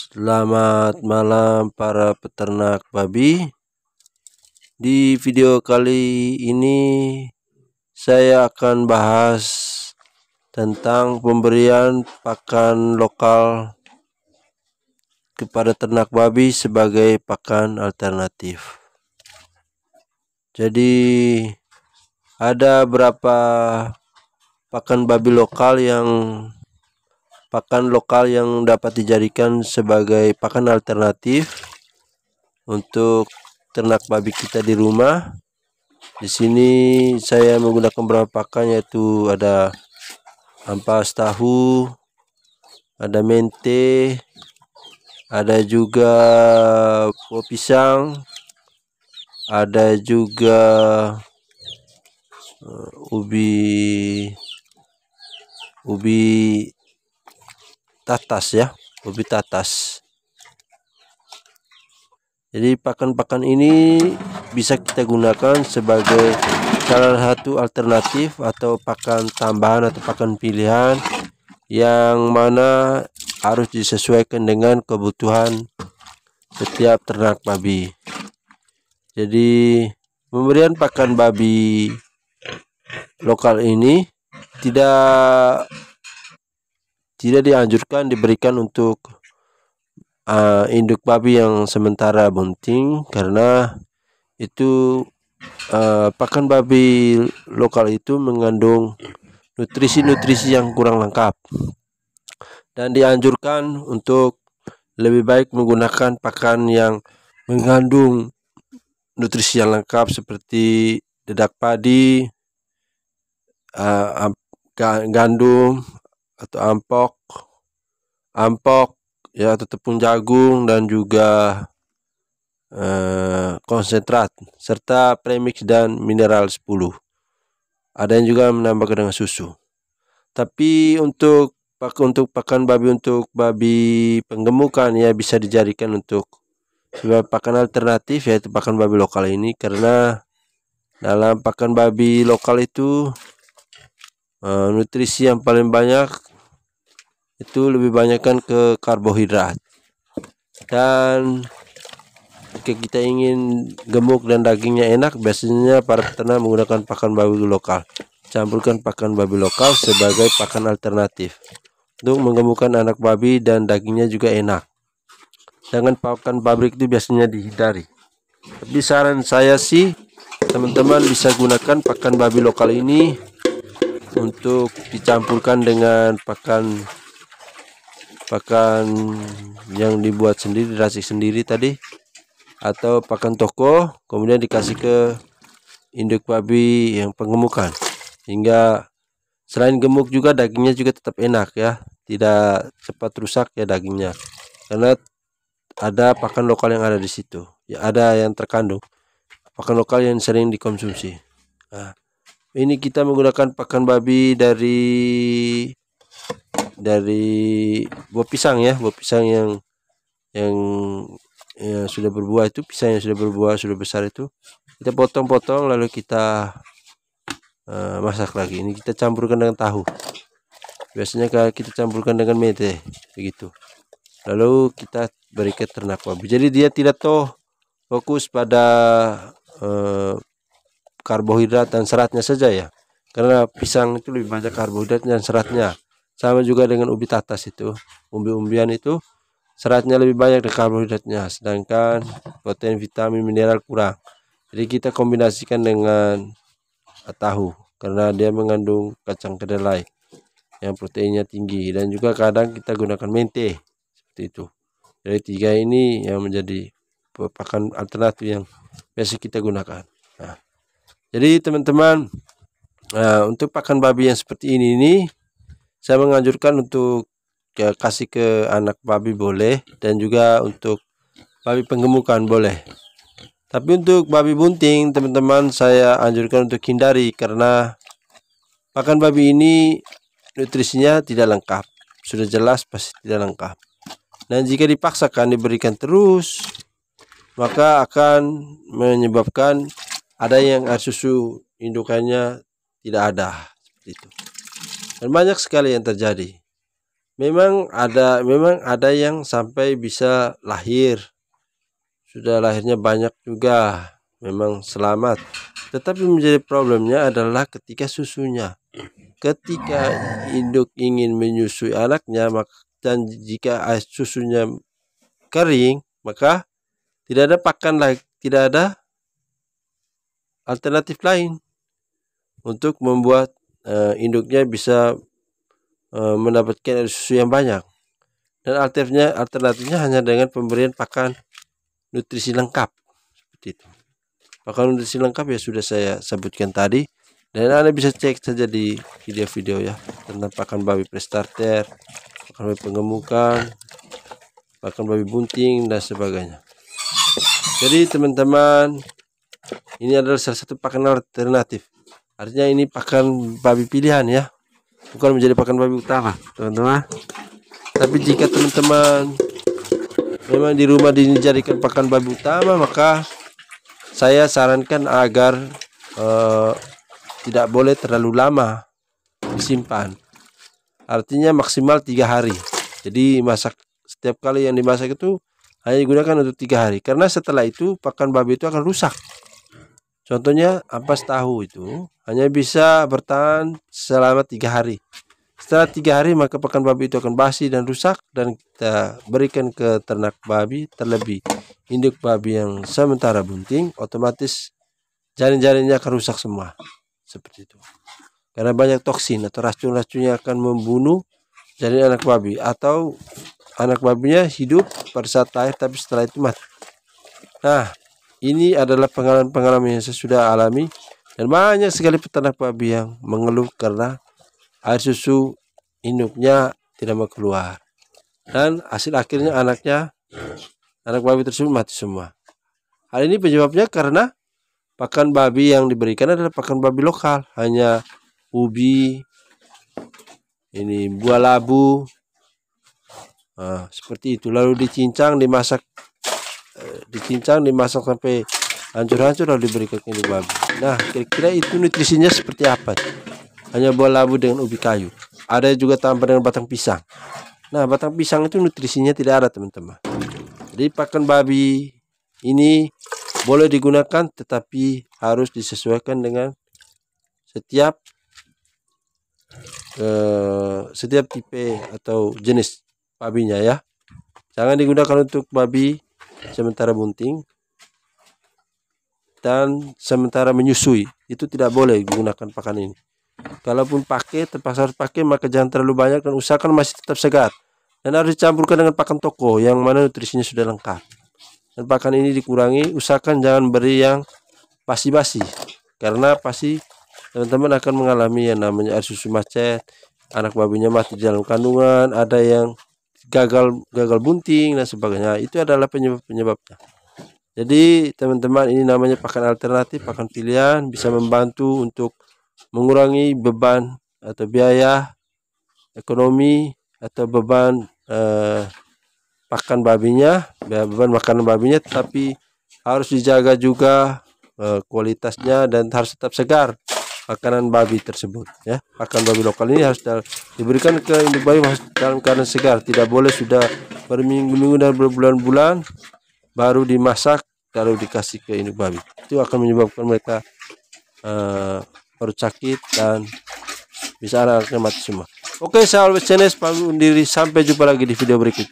Selamat malam para peternak babi. Di video kali ini saya akan bahas tentang pemberian pakan lokal kepada ternak babi sebagai pakan alternatif. Jadi ada berapa pakan babi lokal yang pakan lokal yang dapat dijadikan sebagai pakan alternatif untuk ternak babi kita di rumah. Di sini saya menggunakan beberapa pakan yaitu ada ampas tahu, ada mente, ada juga buah pisang, ada juga eh, ubi ubi tatas ya lebih tatas jadi pakan-pakan ini bisa kita gunakan sebagai salah satu alternatif atau pakan tambahan atau pakan pilihan yang mana harus disesuaikan dengan kebutuhan setiap ternak babi jadi pemberian pakan babi lokal ini tidak tidak dianjurkan hmm. diberikan untuk uh, induk babi yang sementara bunting karena itu uh, pakan babi lokal itu mengandung nutrisi-nutrisi yang kurang lengkap dan dianjurkan untuk lebih baik menggunakan pakan yang mengandung nutrisi yang lengkap seperti dedak padi, uh, gandum, atau ampok ampok ya atau tepung jagung dan juga eh, konsentrat serta premix dan mineral 10 ada yang juga menambahkan dengan susu tapi untuk untuk pakan babi untuk babi penggemukan ya bisa dijadikan untuk sebagai pakan alternatif yaitu pakan babi lokal ini karena dalam pakan babi lokal itu uh, nutrisi yang paling banyak itu lebih banyak ke karbohidrat dan jika kita ingin gemuk dan dagingnya enak biasanya para peternak menggunakan pakan babi lokal campurkan pakan babi lokal sebagai pakan alternatif untuk menggemukkan anak babi dan dagingnya juga enak dengan pakan pabrik itu biasanya dihindari tapi saran saya sih teman-teman bisa gunakan pakan babi lokal ini untuk dicampurkan dengan pakan pakan yang dibuat sendiri diracik sendiri tadi atau pakan toko kemudian dikasih ke induk babi yang penggemukan, hingga selain gemuk juga dagingnya juga tetap enak ya tidak cepat rusak ya dagingnya karena ada pakan lokal yang ada di situ ya ada yang terkandung pakan lokal yang sering dikonsumsi nah, ini kita menggunakan pakan babi dari dari buah pisang ya buah pisang yang yang ya, sudah berbuah itu pisang yang sudah berbuah sudah besar itu kita potong-potong lalu kita uh, masak lagi ini kita campurkan dengan tahu biasanya kalau kita campurkan dengan mete begitu lalu kita berikan ternak babi jadi dia tidak toh fokus pada uh, karbohidrat dan seratnya saja ya karena pisang itu lebih banyak karbohidrat dan seratnya sama juga dengan ubi tatas itu. Umbi-umbian itu seratnya lebih banyak dari karbohidratnya, sedangkan protein, vitamin, mineral kurang. Jadi kita kombinasikan dengan tahu karena dia mengandung kacang kedelai yang proteinnya tinggi dan juga kadang kita gunakan mente seperti itu. Jadi tiga ini yang menjadi pakan alternatif yang biasa kita gunakan. Nah, jadi teman-teman, nah, untuk pakan babi yang seperti ini ini saya menganjurkan untuk ya, kasih ke anak babi boleh dan juga untuk babi penggemukan boleh tapi untuk babi bunting teman-teman saya anjurkan untuk hindari karena pakan babi ini nutrisinya tidak lengkap sudah jelas pasti tidak lengkap dan jika dipaksakan diberikan terus maka akan menyebabkan ada yang air susu indukannya tidak ada seperti itu dan banyak sekali yang terjadi. Memang ada memang ada yang sampai bisa lahir. Sudah lahirnya banyak juga, memang selamat. Tetapi menjadi problemnya adalah ketika susunya. Ketika induk ingin menyusui anaknya dan jika susunya kering, maka tidak ada pakan lagi, tidak ada alternatif lain untuk membuat uh, induknya bisa uh, mendapatkan air susu yang banyak dan alternatifnya alternatifnya hanya dengan pemberian pakan nutrisi lengkap seperti itu pakan nutrisi lengkap ya sudah saya sebutkan tadi dan anda bisa cek saja di video-video ya tentang pakan babi prestarter pakan babi pengemukan pakan babi bunting dan sebagainya jadi teman-teman ini adalah salah satu pakan alternatif Artinya ini pakan babi pilihan ya. Bukan menjadi pakan babi utama, teman-teman. Tapi jika teman-teman memang di rumah dijadikan pakan babi utama, maka saya sarankan agar eh, tidak boleh terlalu lama disimpan. Artinya maksimal tiga hari. Jadi masak setiap kali yang dimasak itu hanya digunakan untuk tiga hari karena setelah itu pakan babi itu akan rusak contohnya ampas tahu itu hanya bisa bertahan selama tiga hari. Setelah tiga hari maka pakan babi itu akan basi dan rusak dan kita berikan ke ternak babi terlebih induk babi yang sementara bunting otomatis jaring-jaringnya akan rusak semua seperti itu karena banyak toksin atau racun-racunnya akan membunuh jaring anak babi atau anak babinya hidup pada saat lahir tapi setelah itu mati nah ini adalah pengalaman-pengalaman yang saya sudah alami dan banyak sekali peternak babi yang mengeluh karena air susu induknya tidak mau keluar. Dan hasil akhirnya anaknya, anak babi tersebut mati semua. Hal ini penyebabnya karena pakan babi yang diberikan adalah pakan babi lokal. Hanya ubi, ini buah labu, nah, seperti itu. Lalu dicincang, dimasak, eh, dicincang, dimasak sampai hancur-hancur lalu diberikan ke babi. Nah, kira-kira itu nutrisinya seperti apa? Hanya buah labu dengan ubi kayu. Ada juga tambah dengan batang pisang. Nah, batang pisang itu nutrisinya tidak ada, teman-teman. Jadi pakan babi ini boleh digunakan tetapi harus disesuaikan dengan setiap eh, setiap tipe atau jenis babinya ya. Jangan digunakan untuk babi sementara bunting dan sementara menyusui itu tidak boleh menggunakan pakan ini kalaupun pakai terpaksa harus pakai maka jangan terlalu banyak dan usahakan masih tetap segar dan harus dicampurkan dengan pakan toko yang mana nutrisinya sudah lengkap dan pakan ini dikurangi usahakan jangan beri yang basi-basi karena pasti teman-teman akan mengalami yang namanya air susu macet anak babinya mati di dalam kandungan ada yang gagal gagal bunting dan sebagainya itu adalah penyebab penyebabnya jadi teman-teman ini namanya pakan alternatif, pakan pilihan bisa membantu untuk mengurangi beban atau biaya ekonomi atau beban eh, pakan babinya, beban makanan babinya Tapi harus dijaga juga eh, kualitasnya dan harus tetap segar makanan babi tersebut ya. Pakan babi lokal ini harus diberikan ke induk babi dalam keadaan segar, tidak boleh sudah berminggu-minggu dan berbulan-bulan baru dimasak kalau dikasih ke induk babi itu akan menyebabkan mereka uh, perut sakit dan bisa anaknya mati semua oke saya Albert Cenes pamit diri. sampai jumpa lagi di video berikutnya